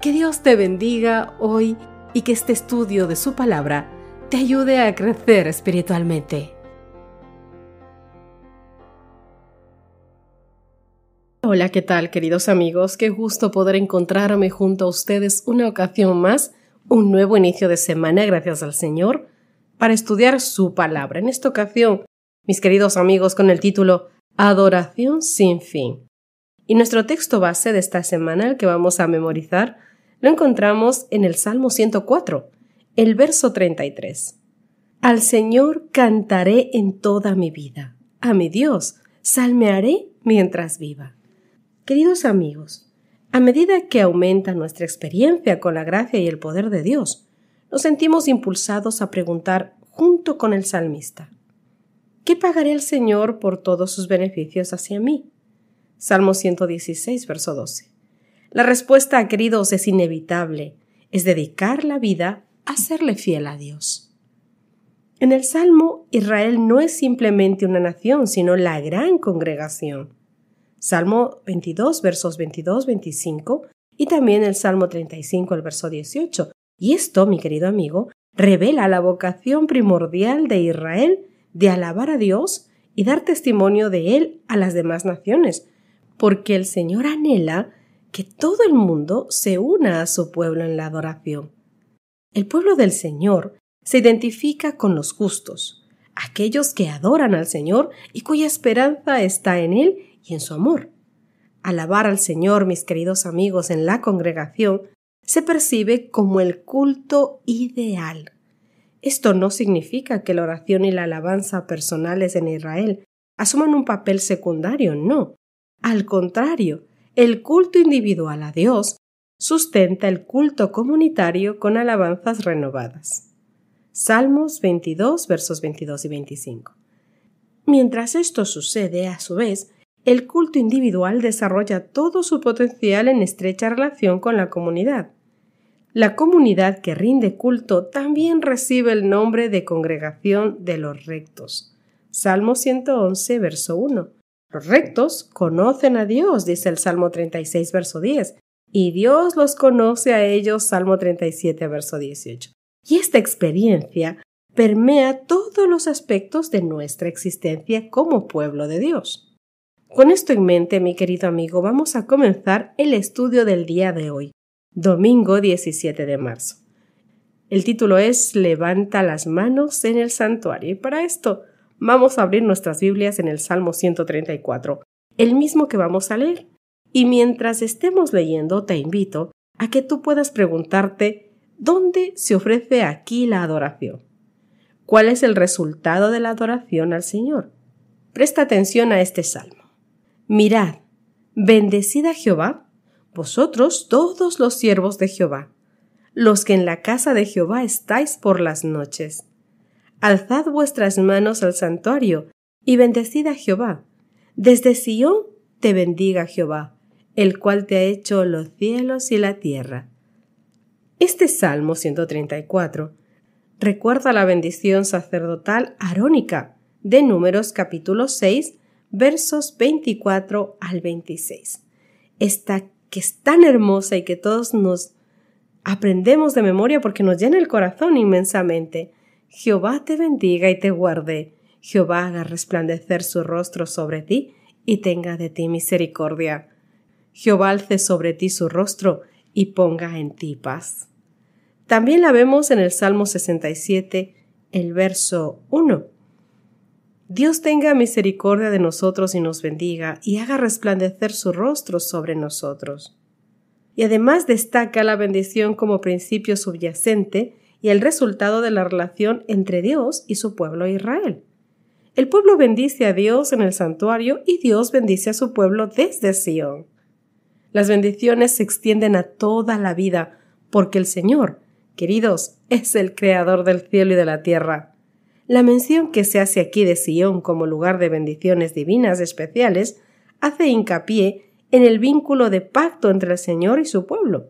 Que Dios te bendiga hoy y que este estudio de su palabra te ayude a crecer espiritualmente. Hola, ¿qué tal queridos amigos? Qué gusto poder encontrarme junto a ustedes una ocasión más, un nuevo inicio de semana, gracias al Señor, para estudiar su palabra. En esta ocasión, mis queridos amigos, con el título Adoración sin fin. Y nuestro texto base de esta semana, el que vamos a memorizar, lo encontramos en el Salmo 104, el verso 33. Al Señor cantaré en toda mi vida, a mi Dios salmearé mientras viva. Queridos amigos, a medida que aumenta nuestra experiencia con la gracia y el poder de Dios, nos sentimos impulsados a preguntar junto con el salmista, ¿qué pagaré al Señor por todos sus beneficios hacia mí? Salmo 116, verso 12. La respuesta, queridos, es inevitable, es dedicar la vida a serle fiel a Dios. En el Salmo, Israel no es simplemente una nación, sino la gran congregación. Salmo 22, versos 22, 25 y también el Salmo 35, el verso 18. Y esto, mi querido amigo, revela la vocación primordial de Israel de alabar a Dios y dar testimonio de Él a las demás naciones, porque el Señor anhela que todo el mundo se una a su pueblo en la adoración. El pueblo del Señor se identifica con los justos, aquellos que adoran al Señor y cuya esperanza está en Él y en su amor. Alabar al Señor, mis queridos amigos, en la congregación se percibe como el culto ideal. Esto no significa que la oración y la alabanza personales en Israel asuman un papel secundario, no. Al contrario, el culto individual a Dios sustenta el culto comunitario con alabanzas renovadas. Salmos 22, versos 22 y 25. Mientras esto sucede, a su vez, el culto individual desarrolla todo su potencial en estrecha relación con la comunidad. La comunidad que rinde culto también recibe el nombre de congregación de los rectos. Salmo 111, verso 1, rectos conocen a Dios, dice el Salmo 36, verso 10, y Dios los conoce a ellos, Salmo 37, verso 18. Y esta experiencia permea todos los aspectos de nuestra existencia como pueblo de Dios. Con esto en mente, mi querido amigo, vamos a comenzar el estudio del día de hoy, domingo 17 de marzo. El título es Levanta las manos en el santuario y para esto vamos a abrir nuestras Biblias en el Salmo 134, el mismo que vamos a leer. Y mientras estemos leyendo, te invito a que tú puedas preguntarte ¿dónde se ofrece aquí la adoración? ¿Cuál es el resultado de la adoración al Señor? Presta atención a este salmo. Mirad, bendecida Jehová, vosotros todos los siervos de Jehová, los que en la casa de Jehová estáis por las noches alzad vuestras manos al santuario y bendecid a Jehová. Desde Sión te bendiga Jehová, el cual te ha hecho los cielos y la tierra. Este Salmo 134 recuerda la bendición sacerdotal arónica de Números capítulo 6, versos 24 al 26. Esta que es tan hermosa y que todos nos aprendemos de memoria porque nos llena el corazón inmensamente Jehová te bendiga y te guarde. Jehová haga resplandecer su rostro sobre ti y tenga de ti misericordia. Jehová alce sobre ti su rostro y ponga en ti paz. También la vemos en el Salmo 67, el verso 1. Dios tenga misericordia de nosotros y nos bendiga y haga resplandecer su rostro sobre nosotros. Y además destaca la bendición como principio subyacente y el resultado de la relación entre Dios y su pueblo Israel. El pueblo bendice a Dios en el santuario y Dios bendice a su pueblo desde Sión. Las bendiciones se extienden a toda la vida, porque el Señor, queridos, es el creador del cielo y de la tierra. La mención que se hace aquí de Sión como lugar de bendiciones divinas especiales hace hincapié en el vínculo de pacto entre el Señor y su pueblo.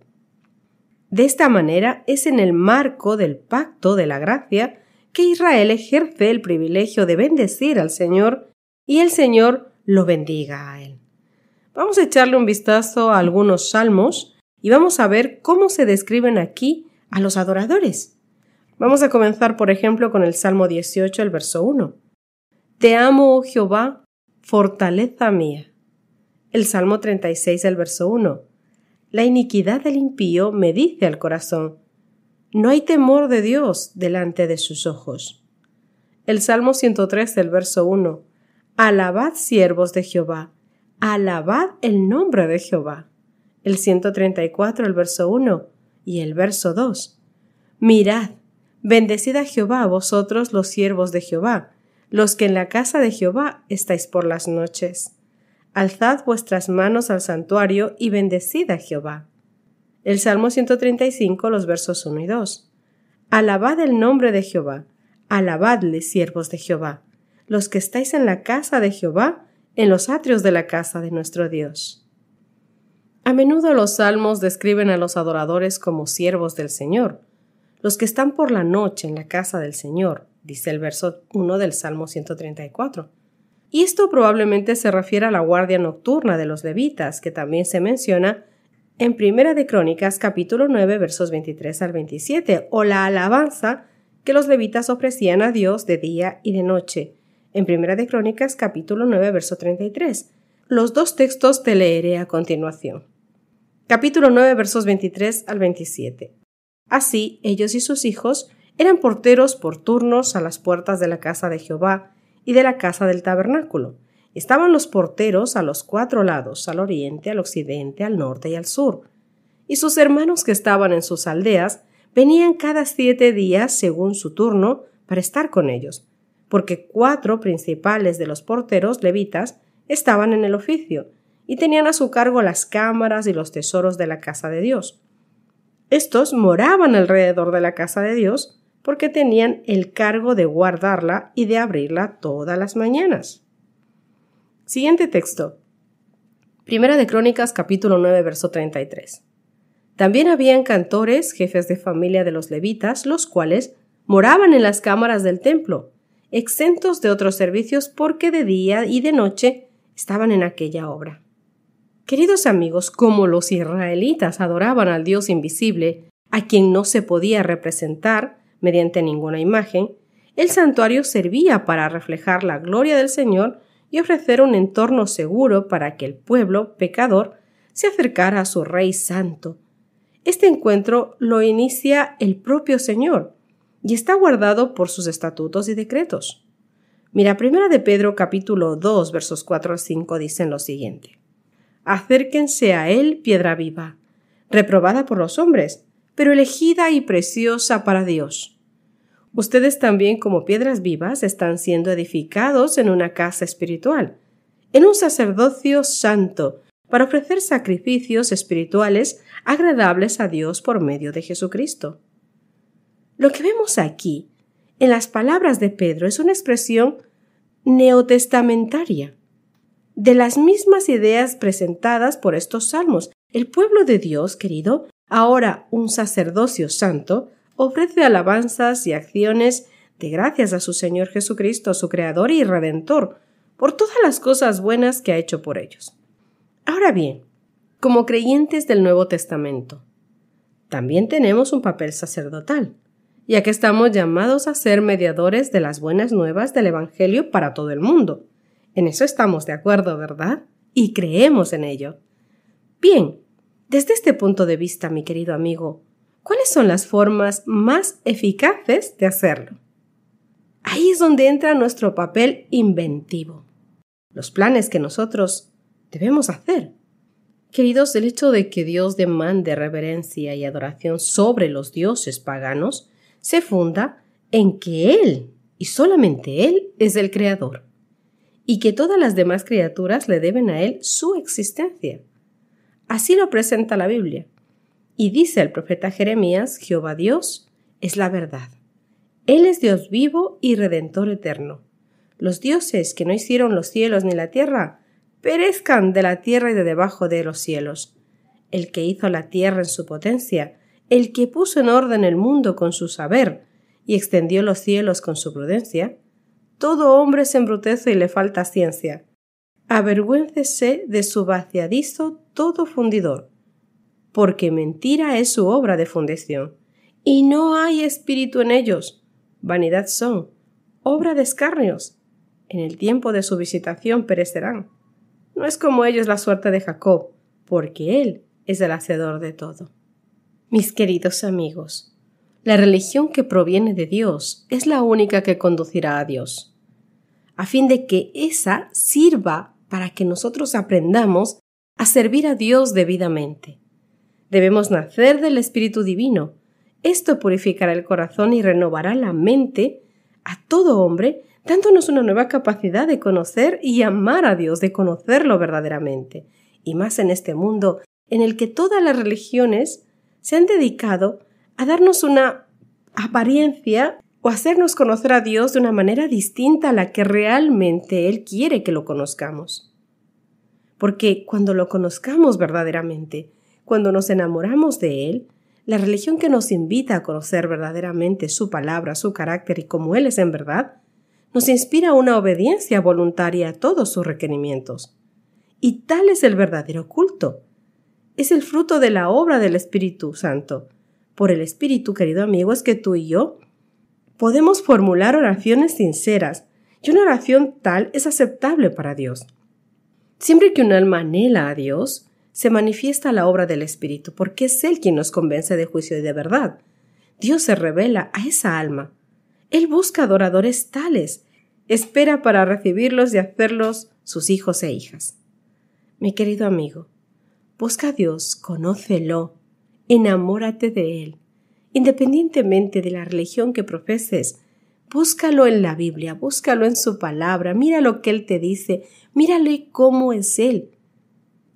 De esta manera es en el marco del pacto de la gracia que Israel ejerce el privilegio de bendecir al Señor y el Señor lo bendiga a él. Vamos a echarle un vistazo a algunos salmos y vamos a ver cómo se describen aquí a los adoradores. Vamos a comenzar, por ejemplo, con el Salmo 18, el verso 1. Te amo, oh Jehová, fortaleza mía. El Salmo 36, el verso 1. La iniquidad del impío me dice al corazón, no hay temor de Dios delante de sus ojos. El Salmo 103 del verso 1. Alabad siervos de Jehová, alabad el nombre de Jehová. El 134 el verso 1 y el verso 2. Mirad, bendecid a Jehová vosotros los siervos de Jehová, los que en la casa de Jehová estáis por las noches. Alzad vuestras manos al santuario y bendecid a Jehová. El Salmo 135, los versos 1 y 2. Alabad el nombre de Jehová, alabadle, siervos de Jehová, los que estáis en la casa de Jehová, en los atrios de la casa de nuestro Dios. A menudo los salmos describen a los adoradores como siervos del Señor, los que están por la noche en la casa del Señor, dice el verso 1 del Salmo 134 y esto probablemente se refiere a la guardia nocturna de los levitas, que también se menciona en Primera de Crónicas capítulo 9 versos 23 al 27, o la alabanza que los levitas ofrecían a Dios de día y de noche, en Primera de Crónicas capítulo 9 verso 33. Los dos textos te leeré a continuación. Capítulo 9 versos 23 al 27. Así ellos y sus hijos eran porteros por turnos a las puertas de la casa de Jehová, y de la casa del tabernáculo. Estaban los porteros a los cuatro lados, al oriente, al occidente, al norte y al sur. Y sus hermanos que estaban en sus aldeas venían cada siete días, según su turno, para estar con ellos, porque cuatro principales de los porteros levitas estaban en el oficio, y tenían a su cargo las cámaras y los tesoros de la casa de Dios. Estos moraban alrededor de la casa de Dios, porque tenían el cargo de guardarla y de abrirla todas las mañanas. Siguiente texto. Primera de Crónicas capítulo 9 verso 33. También habían cantores, jefes de familia de los levitas, los cuales moraban en las cámaras del templo, exentos de otros servicios porque de día y de noche estaban en aquella obra. Queridos amigos, como los israelitas adoraban al Dios invisible, a quien no se podía representar, mediante ninguna imagen, el santuario servía para reflejar la gloria del Señor y ofrecer un entorno seguro para que el pueblo pecador se acercara a su Rey Santo. Este encuentro lo inicia el propio Señor y está guardado por sus estatutos y decretos. Mira, primera de Pedro capítulo 2 versos 4 a 5 dicen lo siguiente. Acérquense a él piedra viva, reprobada por los hombres, pero elegida y preciosa para Dios. Ustedes también como piedras vivas están siendo edificados en una casa espiritual, en un sacerdocio santo, para ofrecer sacrificios espirituales agradables a Dios por medio de Jesucristo. Lo que vemos aquí, en las palabras de Pedro, es una expresión neotestamentaria de las mismas ideas presentadas por estos salmos. El pueblo de Dios, querido, Ahora un sacerdocio santo ofrece alabanzas y acciones de gracias a su Señor Jesucristo, su Creador y Redentor, por todas las cosas buenas que ha hecho por ellos. Ahora bien, como creyentes del Nuevo Testamento, también tenemos un papel sacerdotal, ya que estamos llamados a ser mediadores de las buenas nuevas del Evangelio para todo el mundo. En eso estamos de acuerdo, ¿verdad? Y creemos en ello. Bien, desde este punto de vista, mi querido amigo, ¿cuáles son las formas más eficaces de hacerlo? Ahí es donde entra nuestro papel inventivo, los planes que nosotros debemos hacer. Queridos, el hecho de que Dios demande reverencia y adoración sobre los dioses paganos se funda en que Él, y solamente Él, es el Creador, y que todas las demás criaturas le deben a Él su existencia. Así lo presenta la Biblia. Y dice el profeta Jeremías, Jehová Dios es la verdad. Él es Dios vivo y redentor eterno. Los dioses que no hicieron los cielos ni la tierra, perezcan de la tierra y de debajo de los cielos. El que hizo la tierra en su potencia, el que puso en orden el mundo con su saber, y extendió los cielos con su prudencia, todo hombre se embrutece y le falta ciencia. Avergüéncese de su vaciadizo todo fundidor, porque mentira es su obra de fundición, y no hay espíritu en ellos. Vanidad son, obra de escarnios. En el tiempo de su visitación perecerán. No es como ellos la suerte de Jacob, porque él es el hacedor de todo. Mis queridos amigos, la religión que proviene de Dios es la única que conducirá a Dios, a fin de que esa sirva para que nosotros aprendamos a servir a Dios debidamente. Debemos nacer del Espíritu Divino. Esto purificará el corazón y renovará la mente a todo hombre, dándonos una nueva capacidad de conocer y amar a Dios, de conocerlo verdaderamente. Y más en este mundo en el que todas las religiones se han dedicado a darnos una apariencia o hacernos conocer a Dios de una manera distinta a la que realmente Él quiere que lo conozcamos porque cuando lo conozcamos verdaderamente, cuando nos enamoramos de Él, la religión que nos invita a conocer verdaderamente su palabra, su carácter y cómo Él es en verdad, nos inspira una obediencia voluntaria a todos sus requerimientos. Y tal es el verdadero culto. Es el fruto de la obra del Espíritu Santo. Por el Espíritu, querido amigo, es que tú y yo podemos formular oraciones sinceras, y una oración tal es aceptable para Dios. Siempre que un alma anhela a Dios, se manifiesta la obra del Espíritu, porque es Él quien nos convence de juicio y de verdad. Dios se revela a esa alma. Él busca adoradores tales, espera para recibirlos y hacerlos sus hijos e hijas. Mi querido amigo, busca a Dios, conócelo, enamórate de Él, independientemente de la religión que profeses, Búscalo en la Biblia, búscalo en su palabra, mira lo que Él te dice, mírale cómo es Él.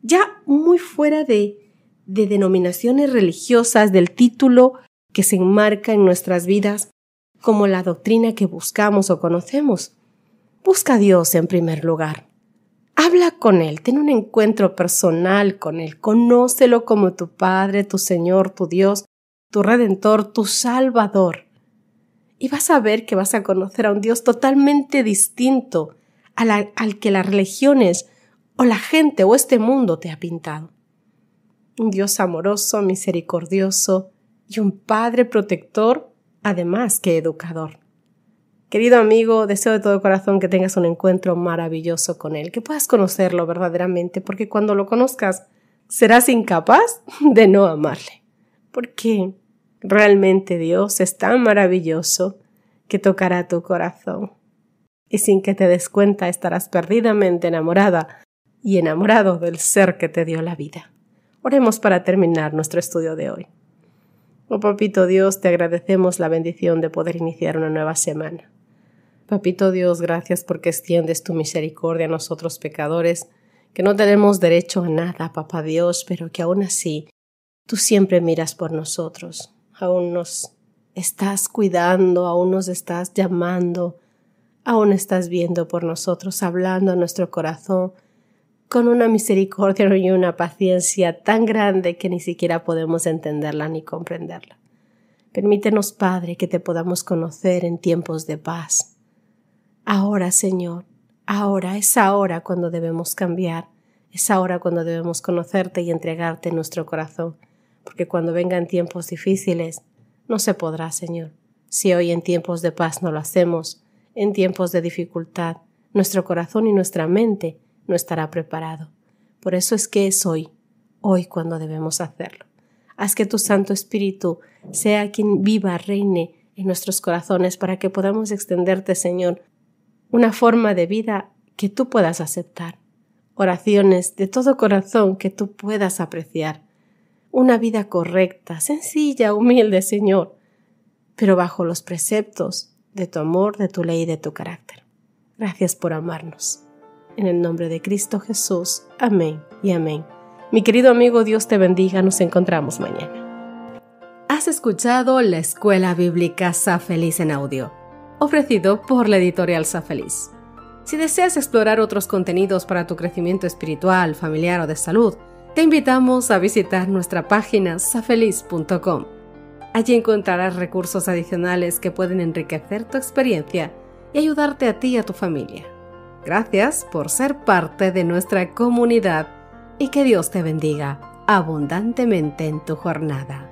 Ya muy fuera de, de denominaciones religiosas, del título que se enmarca en nuestras vidas como la doctrina que buscamos o conocemos. Busca a Dios en primer lugar. Habla con Él, ten un encuentro personal con Él, conócelo como tu Padre, tu Señor, tu Dios, tu Redentor, tu Salvador y vas a ver que vas a conocer a un Dios totalmente distinto al que las religiones o la gente o este mundo te ha pintado. Un Dios amoroso, misericordioso y un Padre protector, además que educador. Querido amigo, deseo de todo corazón que tengas un encuentro maravilloso con Él, que puedas conocerlo verdaderamente, porque cuando lo conozcas serás incapaz de no amarle. ¿Por qué? Realmente Dios es tan maravilloso que tocará tu corazón. Y sin que te des cuenta estarás perdidamente enamorada y enamorado del ser que te dio la vida. Oremos para terminar nuestro estudio de hoy. Oh Papito Dios, te agradecemos la bendición de poder iniciar una nueva semana. Papito Dios, gracias porque extiendes tu misericordia a nosotros pecadores, que no tenemos derecho a nada, Papá Dios, pero que aún así tú siempre miras por nosotros aún nos estás cuidando, aún nos estás llamando, aún estás viendo por nosotros, hablando a nuestro corazón, con una misericordia y una paciencia tan grande que ni siquiera podemos entenderla ni comprenderla. Permítenos, Padre, que te podamos conocer en tiempos de paz. Ahora, Señor, ahora es ahora cuando debemos cambiar, es ahora cuando debemos conocerte y entregarte nuestro corazón porque cuando vengan tiempos difíciles, no se podrá, Señor. Si hoy en tiempos de paz no lo hacemos, en tiempos de dificultad, nuestro corazón y nuestra mente no estará preparado. Por eso es que es hoy, hoy cuando debemos hacerlo. Haz que tu Santo Espíritu sea quien viva, reine en nuestros corazones para que podamos extenderte, Señor, una forma de vida que tú puedas aceptar, oraciones de todo corazón que tú puedas apreciar una vida correcta, sencilla, humilde, Señor, pero bajo los preceptos de tu amor, de tu ley y de tu carácter. Gracias por amarnos. En el nombre de Cristo Jesús. Amén y amén. Mi querido amigo, Dios te bendiga. Nos encontramos mañana. Has escuchado la Escuela Bíblica Sa Feliz en audio, ofrecido por la editorial SaFeliz Si deseas explorar otros contenidos para tu crecimiento espiritual, familiar o de salud, te invitamos a visitar nuestra página safeliz.com. Allí encontrarás recursos adicionales que pueden enriquecer tu experiencia y ayudarte a ti y a tu familia. Gracias por ser parte de nuestra comunidad y que Dios te bendiga abundantemente en tu jornada.